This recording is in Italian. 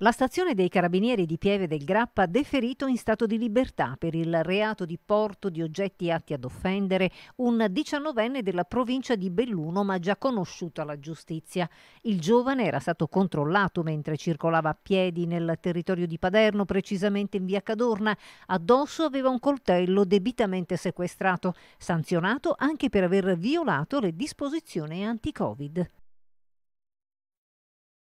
La stazione dei carabinieri di Pieve del Grappa ha deferito in stato di libertà per il reato di porto di oggetti atti ad offendere un diciannovenne della provincia di Belluno ma già conosciuto alla giustizia. Il giovane era stato controllato mentre circolava a piedi nel territorio di Paderno, precisamente in via Cadorna. Addosso aveva un coltello debitamente sequestrato, sanzionato anche per aver violato le disposizioni anti-Covid.